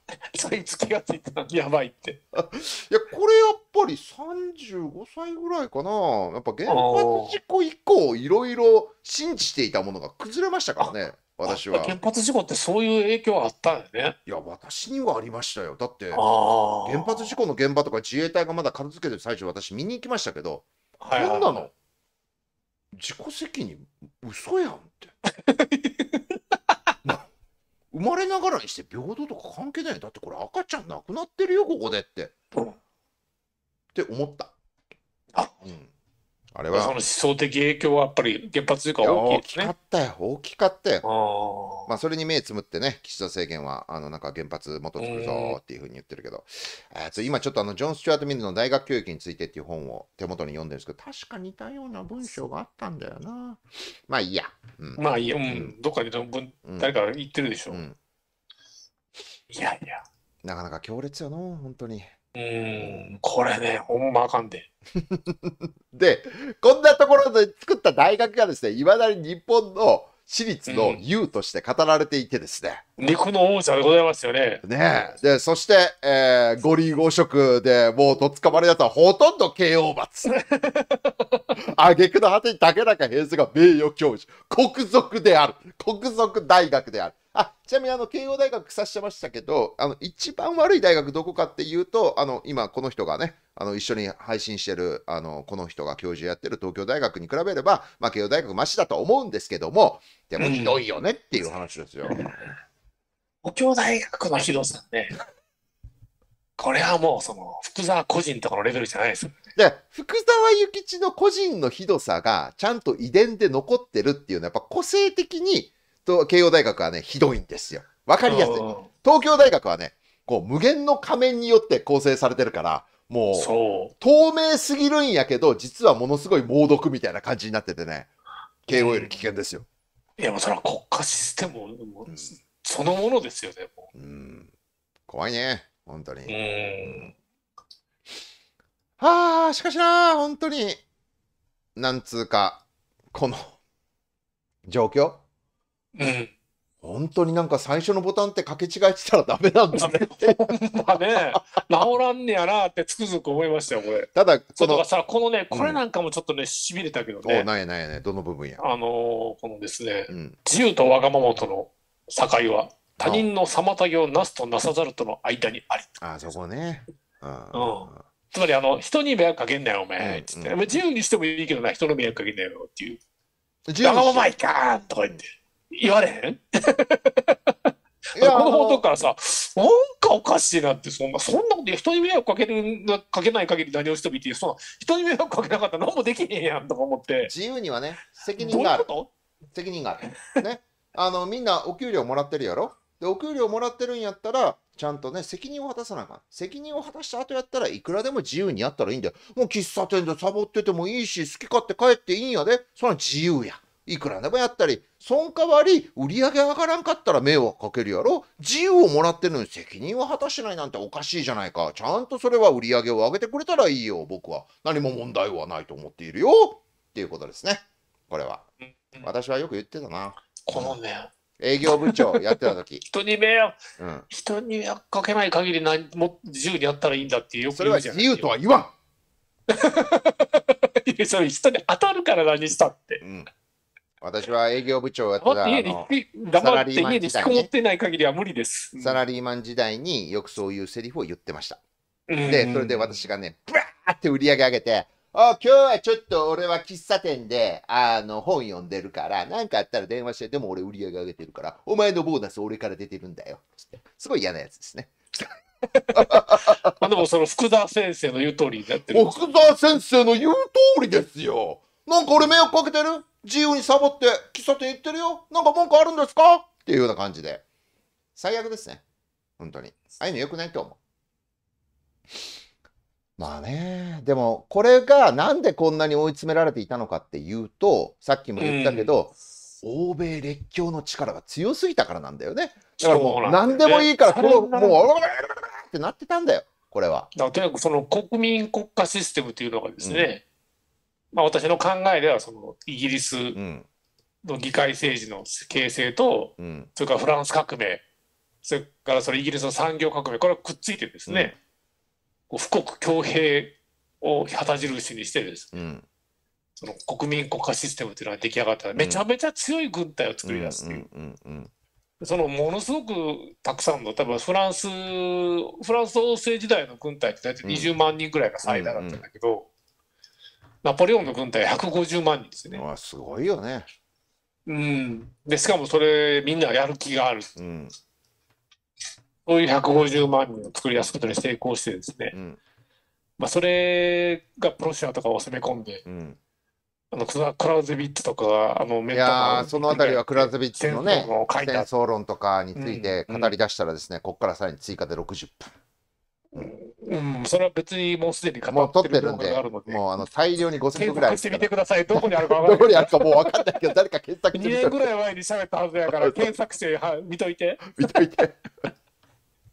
[SPEAKER 1] [LAUGHS] そいつ気がついたやばいって。いや、これやっぱり35歳ぐらいかな。やっぱ原発事故以降、いろいろ信じていたものが崩れましたからね、私は。原
[SPEAKER 2] 発事故ってそういう影響あったんよね。いや、私にはありましたよ。だって、
[SPEAKER 1] 原発事故の現場とか自衛隊がまだ片付けてる最中、私見に行きましたけど、
[SPEAKER 2] こんなの、
[SPEAKER 1] 自己責任、嘘やんって。生まれながらにして平等とか関係ないだってこれ赤ちゃん亡くなってるよここでって、って思ったあ,、
[SPEAKER 2] うん、あれはその思想的影響はやっぱり原発というか大きいですね。ったよ。大きかったよ。まあ、それ
[SPEAKER 1] に目つむってね、岸田政権は、あの、なんか原発元作るぞっていうふうに言ってるけど、えー、今ちょっとあの、ジョン・スチュアート・ミルの大学教育についてっていう本を手元に読んでるんですけど、確か似たような文章があったんだよな。まあいいや。
[SPEAKER 2] うん、まあいいや、うん、どっかで誰か言ってるでしょ。うん、
[SPEAKER 1] いやいや。なかなか強烈やの、本当に。うん、これね、ほんまあかんで。[LAUGHS] で、こんなところで作った大学がですね、いまだに日本の私立の優として語られていてですね。
[SPEAKER 2] うん、肉の王者でございますよね。ね
[SPEAKER 1] で、そして、えー、五輪五色でもうとっ捕まれだつはほとんど慶応罰。あげくの果てに竹中平成が名誉教授。国賊である。国賊大学である。あ、ちなみにあの、慶応大学さしてましたけど、あの、一番悪い大学どこかっていうと、あの、今この人がね、あの、一緒に配信してる、あの、この人が教授やってる東京大学に比べれば、まあ、慶応大学マシだと思うんですけども、でもひどいよねっていう話ですよ。東
[SPEAKER 2] 京大学のひどさね。これはもうその福沢個人とかのレベルじゃないです、で福沢諭吉の個人のひどさ
[SPEAKER 1] がちゃんと遺伝で残ってるっていうのはやっぱ個性的にと慶応大学はね、ひどいんですよ。わかりやすい。東京大学はね、こう、無限の仮面によって構成されてるから、もう、う透明すぎるんやけど、実はものすごい猛毒みたいな感じになっててね、慶応より危険ですよ。いや、もうそれは国
[SPEAKER 2] 家システムうん、そのものですよね、もう。うん。
[SPEAKER 1] 怖いね、本当に。う
[SPEAKER 2] ん。
[SPEAKER 1] はあ、しかしな、本当に、なんつうか、この状況うん。本当になんか最初のボタンって掛け違えてたらダメなんだね。
[SPEAKER 2] だね。治らんねやなってつくづく思いましたよ、これ。ただ、この。さ、このね、これなんかもちょっとね、しびれたけどね。お、なん
[SPEAKER 1] やなんやね。どの部分や。
[SPEAKER 2] あのこのですね、自由とわがままとの境は、他人の妨げをなすとなさざるとの間にあり。あ、そこね。うん。つまりあの人に迷惑かけんなよお前っつって、自由にしてもいいけどな人の迷惑かけんなよっていう「わがままいか!」とか言って。言われへん子供とからさ、なんかおかしいなって、そんな、そんなこと人に迷惑かける、かけない限り何をしてもいいっていう、そんな、人に迷惑かけなかったら何もできへんやんとか思って。
[SPEAKER 1] 自由にはね、責任がある。どういうこと責任がある。ね。あの、みんなお給料もらってるやろで、お給料もらってるんやったら、ちゃんとね、責任を果たさなあかん。責任を果たした後やったらいくらでも自由にやったらいいんだよ。もう喫茶店でサボっててもいいし、好き勝手帰っていいんやで。そんな自由や。いくらでもやったり、そか代わり売り上げ上がらんかったら迷惑かけるやろ自由をもらってるのに責任は果たしないなんておかしいじゃないか。ちゃんとそれは売り上げを上げてくれたらいいよ、僕は。何も問題はないと思っているよ。っていうことですね。これは。私はよく言ってたな。このね。営業部長や
[SPEAKER 2] ってた時 [LAUGHS] 人に迷惑、うん、人に迷惑かけない限り何も自由にやったらいいんだっていうそれは自由とは言わん [LAUGHS] それ人に当たるから何したって、う
[SPEAKER 1] ん私は営業部長やってた家で黙って家で引きこもってない限りは無理です、サラリーマン時代によくそういうセリフを言ってました。で、それで私がね、ブワーって売り上げ上げて、あ今日はちょっと俺は喫茶店であの本読んでるから、何かあったら電話して、でも俺売り上げ上げてるから、お前のボーナス俺から出てるんだよ。すごい嫌なやつですね。[LAUGHS] まあでもその
[SPEAKER 2] 福沢先生の言う通りになってる。
[SPEAKER 1] 福沢先生の言う
[SPEAKER 2] 通りですよ。
[SPEAKER 1] なんか俺迷惑かけてる自由にサボって喫茶店行ってるよなんか文句あるんですかっていうような感じで。最悪ですね。本当に。ああいうの良くないと思う。まあね、でもこれがなんでこんなに追い詰められていたのかっていうと、さっきも言ったけど、うん、欧米列強の力が強すぎたからなんだ
[SPEAKER 2] よね。だからもう何でもいいから、この、もう、
[SPEAKER 1] [LAUGHS] ってなってたんだよ、
[SPEAKER 2] これは。だからとにかくその国民国家システムというのがですね、うんまあ、私の考えではそのイギリスの議会政治の形成と、うん、それからフランス革命それからそれイギリスの産業革命これくっついてですね、うん、富国強兵を旗印にしてですね、その国民国家システムというのが出来上がったらめちゃめちゃ強い軍隊を作り出すという。そのものすごくたくさんの、多分フランス、フランス王政時代の軍隊って大体20万人ぐらいが最大だったんだけど、ナポレオンの軍隊150万人ですね。わすごいよね。うん、でしかもそれみんなやる気がある、うん、そういう150万人を作り出すことに成功してですね、うん、まあ、それがプロシアとかを攻め込んで、うん、あのクラウゼビッツとかあのメンタルその辺りはクラウゼビッツのね戦争論と
[SPEAKER 1] かについて語り出したらですね、ここからさらに追加で60分。それは別にもうすでに語ってる動画があるので、もうあの大量に5000ぐらい。検索してみてください。どこにあるか分からない。どこにあるかもう分かんないけど、誰か検索してみて。2年ぐら
[SPEAKER 2] い前に喋ったはずやから、検索しては見といて。[LAUGHS] 見といて。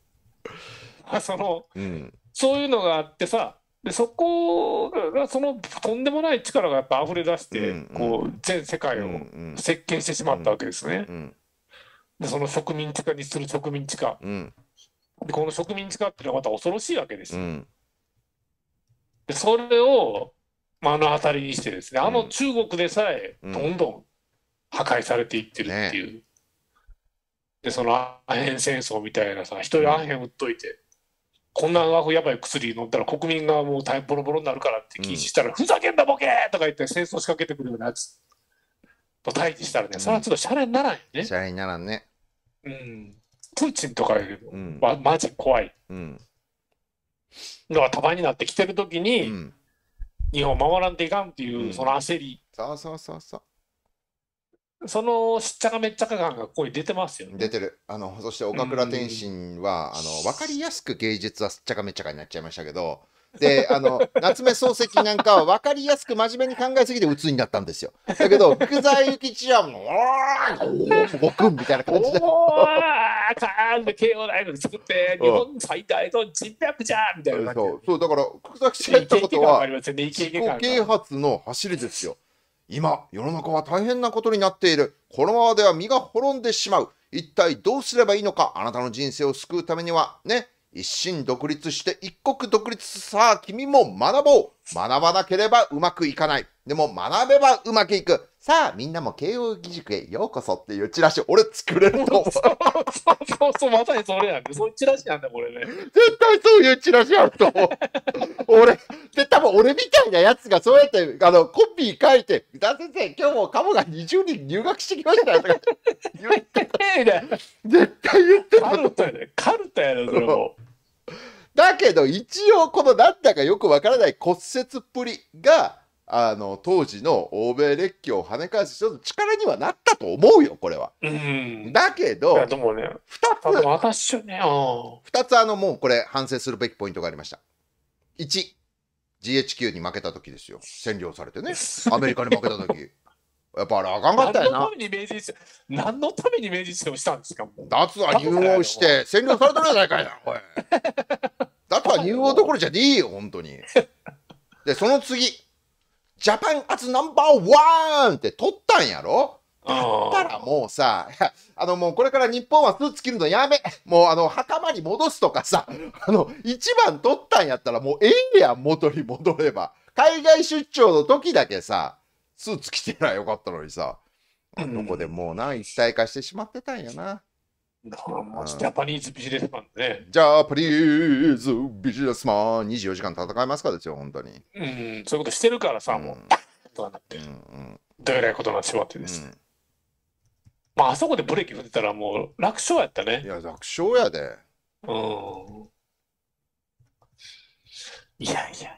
[SPEAKER 2] [LAUGHS] その、うん、そういうのがあってさ、でそこがそのとんでもない力がやっぱ溢れ出して、うんうん、こう全世界を席巻してしまったわけですね。うんうん、でその植民地化にする植民地化。うんでこの植民地化っていうのはまた恐ろしいわけですよ。うん、でそれを目の当たりにしてですねあの中国でさえどんどん破壊されていってるっていう。ね、でそのアヘン戦争みたいなさ一人アヘン売っといて。こんなやばい薬飲んだら国民がもうボロボロになるからって禁止したら、うん、ふざけんなボケとか言って戦争仕掛けてくるようなやつと対峙したらね、うん、それはちょっとシャレにならんよね。シャレにならんね。うん。プーチンとかよりも、ま、マジ怖い、うん、たまになってきてる時に、日本を守らんといかんっていう、その焦りそうそうそうそうそのしっちゃかめっちゃか感がここに出てますよね。出てる。あの、そして岡倉天
[SPEAKER 1] 心は、あの、わかりやすく芸術はすっちゃかめっちゃかになっちゃいましたけど、で、あの、[LAUGHS] 夏目漱石なんかは分かりやすく真面目に考えすぎて鬱になったんですよ。だけど、
[SPEAKER 2] 福沢諭吉はもう、おー
[SPEAKER 1] ごくんみたいな感じで。お
[SPEAKER 2] ーかんで慶応大学作って、日本最大の人脈じゃんみたいなそう、そう、だから、福沢諭吉が言ったことは、自己啓
[SPEAKER 1] 発の走りですよ。今、世の中は大変なことになっている。このままでは身が滅んでしまう。一体どうすればいいのか。あなたの人生を救うためには、ね、一心独立して一国独立。さあ、君も学ぼう。学ばなければうまくいかない。でも学べばうまくいく。さあ、みんなも慶応義塾へようこそっていうチラシ、俺作れると思う。[LAUGHS]
[SPEAKER 2] そうそうそう、まさにそれやんそういうチラシなんだ、これね。絶
[SPEAKER 1] 対そういうチラシあると思う。俺、で、多分俺みたいなやつがそうやって、あの、コピー書いて、宇田先生、今日もカモが20人入学してきましたよとか言ってた。絶対言ってたカルタやで、カルタやで、それも。だけど、一応、このなんだかよくわからない骨折っぷりが、あの当時の欧米列強を跳ね返す一つの力にはなったと思うよこれは。うん、だけどでも、ね、2つ2つあのもうこれ反省するべきポイントがありました。1 GHQ に負けた時ですよ占領されてね [LAUGHS] アメリカに負けた時。やっぱあれあかんかったよな。何
[SPEAKER 2] のために明治して何のために明治してをしたんですか脱は入王して占領されたじゃないかいな、これ。
[SPEAKER 1] 脱は入王どころじゃねえよ、本当に。で、その次、ジャパンアツナンバーワンって取ったんやろだったらもうさ、[LAUGHS] あのもうこれから日本はスーツ着るのやめ、もうあの袴に戻すとかさ、[LAUGHS] あの一番取ったんやったらもうええやん、元に戻れば。海外出張の時だけさ、スーツ着てりゃよかったのにさ、どこでもうな、一体化してしまってたんやな。
[SPEAKER 2] ジャパニーズビジネスマンね。
[SPEAKER 1] ジャパニーズビジネスマン24時間戦いますからですよ、本当に。
[SPEAKER 2] うん、そういうことしてるからさ、うん、もう、パッなって、うんうん、どれらいことなってしまってですうん、まあ、あそこでブレーキ振ってたら、もう楽勝やったね。いや、楽勝やで。うん。いやいや。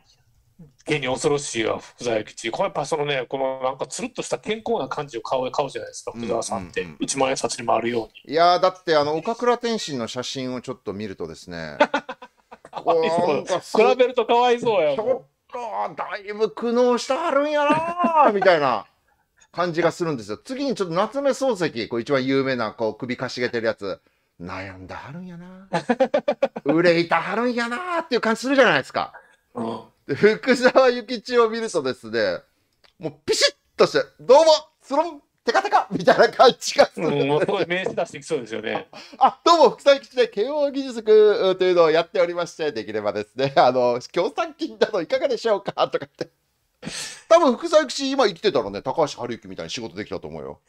[SPEAKER 2] 家に恐ろしいは福沢諭吉これやっぱそのねこのなんかつるっとした健康な感じを顔顔じゃないですか福沢さんって、ううんうん、内前札に回るようにいやだって
[SPEAKER 1] あの岡倉天心の写真をちょっと見るとですね [LAUGHS]
[SPEAKER 2] 比べるとかわいそうやちょっと
[SPEAKER 1] だいぶ苦悩してはるんやな [LAUGHS] みたいな感じがするんですよ次にちょっと夏目漱石こう一番有名なこう首かしげてるやつ悩んだはるんやな [LAUGHS] 憂いたはるんやなっていう感じするじゃないですか、うんで、福沢諭吉を見るとですね、もうピシッとして、どうも、スロン、テカテカみたいな感じがする、もうすご
[SPEAKER 2] い名刺出してきそうですよね。
[SPEAKER 1] あ、どうも、福沢諭吉で慶応義塾というのをやっておりまして、できればですね、あの、協賛金などいかがでしょうかとかって。多分福沢諭吉今生きてたらね、高橋治之みたいに仕事できたと思うよ。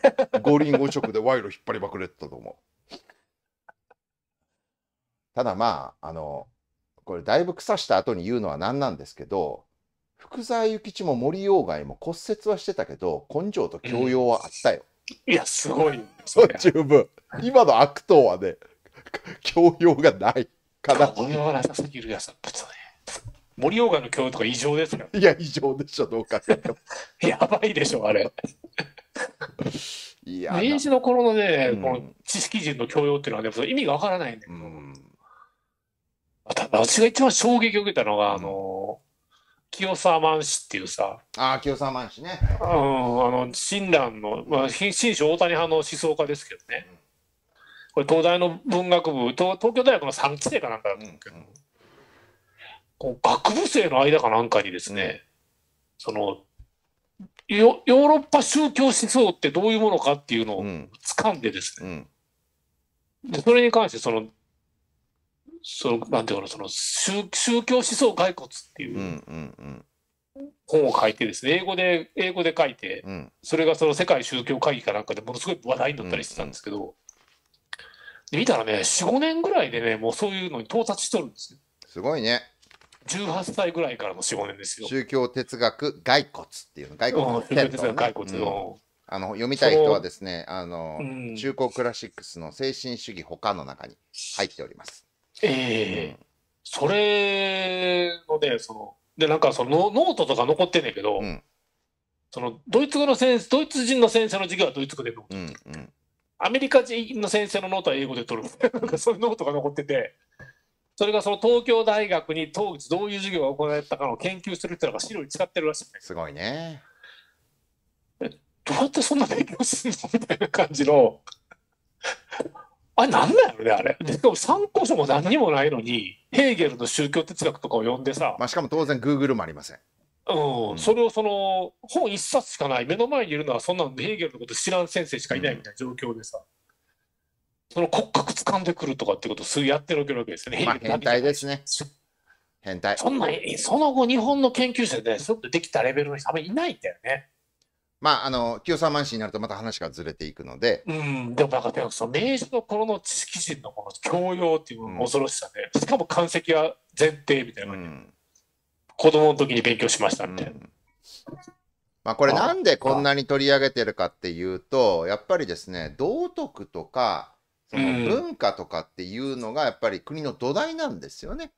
[SPEAKER 1] 五輪五色で賄賂引っ張りまくれてたと思う。ただまあ、あの、これだいぶ腐した後に言うのは何なんですけど福沢諭吉も森鴎外も骨折はしてたけど根性と教養はあったよ、うん、いやすごいそう [LAUGHS] 十分今の悪党はね教養がないかな教養なさすぎるやつだっね
[SPEAKER 2] 森鴎外の教養とか異常ですから、ね、いや異常でしょどうかて [LAUGHS] やばいでしょあれいや明治の頃のね、うん、この知識人の教養っていうのはね意味がわからないんうん私が一番衝撃を受けたのが、あの、清沢万氏っていうさ、
[SPEAKER 1] ああ、清沢万氏ね。うん、あ
[SPEAKER 2] の、親鸞の、まあ、新種大谷派の思想家ですけどね。これ、東大の文学部、東東京大学の3期生かなんかだったんでけど、こう学部生の間かなんかにですね、その、ヨヨーロッパ宗教思想ってどういうものかっていうのを掴んでですね、でそれに関してそのその、なんていうの、その宗、宗教思想骸骨っていう本を書いてですね、英語で、英語で書いて、うん、それがその世界宗教会議かなんかでものすごい話題になったりしてたんですけど、うんうん、見たらね、4、5年ぐらいでね、もうそういうのに到達しとるんですよ。すごいね。18歳ぐらいからの4、5年ですよ。宗教哲学骸骨っ
[SPEAKER 1] ていうの、骸骨の、ね、哲学骸骨の、あの読みたい人はですね、あの、うん、中古クラシックスの精神主義
[SPEAKER 2] 他の中に入っております。ええーそれのね、その、で、なんかそのノートとか残ってんねんけど、うん、そのドイツ語の先生、ドイツ人の先生の授業はドイツ語で取る、うんうん、アメリカ人の先生のノートは英語で取る。[LAUGHS] なんかそういうノートが残ってて、それがその東京大学に当時どういう授業が行われたかの研究するっうのが資料に使ってるらしい、ね、すごいね。どうやってそんな勉強するのみたいな感じのあれなんだよね、あれ。で、でも参考書も何にもないのに、ヘーゲルの宗教哲学とかを読んでさ。まあ、しかも当然、グーグルもありません。うん、それをその本一冊しかない目の前にいるのはそんなヘーゲルのこと知らん先生しかいないみたいな状況でさ、その骨格掴んでくるとかってことをすぐやってるわけですよね、まあ、変態ですね変態そんなその後日本の研究者でそとできたレベルの人あんまりいないんだよねま
[SPEAKER 1] あ、あの、清沢満氏になるとまた話がずれていくので。うん、でもなんか、その明治の頃の知識
[SPEAKER 2] 人のこの教養っていう恐ろしさで、うん、しかも漢石は前提みたいな感うん、子供の時に勉強しましたみたいな。うん、まあ、これなんでこんなに
[SPEAKER 1] 取り上げてるかっていうと、やっぱりですね、道徳とか、その文化とかっていうのがやっぱり国の土台なんですよね。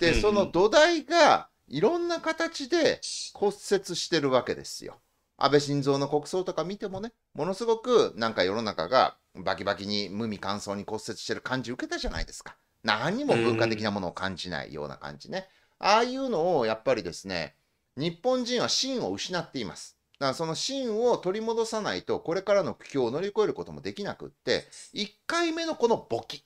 [SPEAKER 1] で、その土台がいろんな形で骨折してるわけですよ。安倍晋三の国葬とか見てもね、ものすごくなんか世の中がバキバキに無味乾燥に骨折してる感じ受けたじゃないですか。何にも文化的なものを感じないような感じね。ああいうのをやっぱりですね、日本人は芯を失っています。だからその芯を取り戻さないと、これからの苦境を乗り越えることもできなくって、1回目のこの簿記。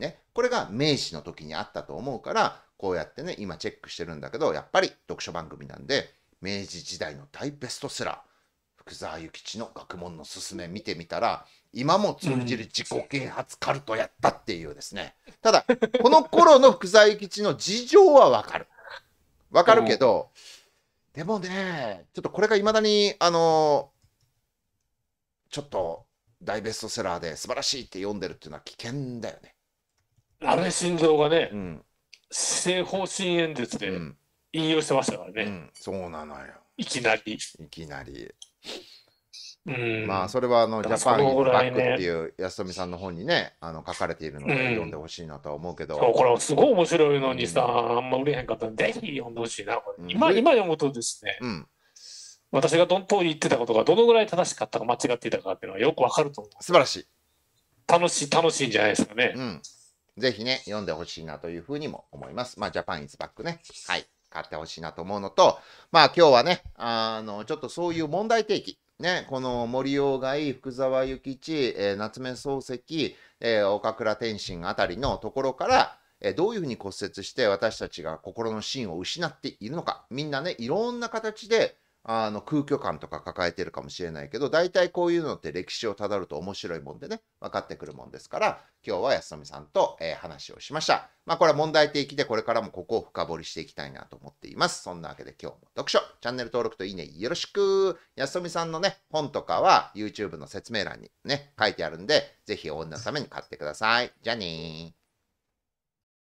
[SPEAKER 1] ね、これが明治の時にあったと思うから、こうやってね、今チェックしてるんだけど、やっぱり読書番組なんで、明治時代の大ベストセラー福沢諭吉の学問の勧め見てみたら今も通じる自己啓発カルトやったっていうですね、うん、ただこの頃の福沢諭吉の事情はわかるわかるけど、うん、でもねちょっとこれがいまだにあのちょっと大ベストセラーで素晴らしいって読んでるっていうのは危険
[SPEAKER 2] だよね。安倍晋三がね、うん、正方針演説で、うん、引用してましたからね。うん、そうなのよ。いきなり。いきなり。
[SPEAKER 1] うん、まあそれはあのジャパンのバックっていう安富さんの本にねあの書かれているので読んでほしいなとは思うけど、うん、これすご
[SPEAKER 2] い面白いのにさ、あんま売れへんかったんでぜひ読んでほしいなこれ、今今読むとですね、うん、私がど当時言ってたことがどのぐらい正しかったか間違っていたかっていうのはよくわかると思う素晴らしい楽しい楽しいんじゃないですかね、うん、
[SPEAKER 1] ぜひね読んでほしいなというふうにも思いますまあジャパンイズバックねはい買ってほしいなと思うのと、まあ今日はね、あの、ちょっとそういう問題提起、ね、この森鴎外、福沢諭吉、えー、夏目漱石、えー、岡倉天心あたりのところから、えー、どういうふうに骨折して私たちが心の芯を失っているのか、みんなね、いろんな形で、あの空虚感とか抱えてるかもしれないけど大体こういうのって歴史をたどると面白いもんでね分かってくるもんですから今日は安富さんと、えー、話をしましたまあこれは問題提起でこれからもここを深掘りしていきたいなと思っていますそんなわけで今日も読書チャンネル登録といいねよろしく安富さんのね本とかは YouTube の説明欄にね書いてあるんで是非女のために買ってくださいじゃあねー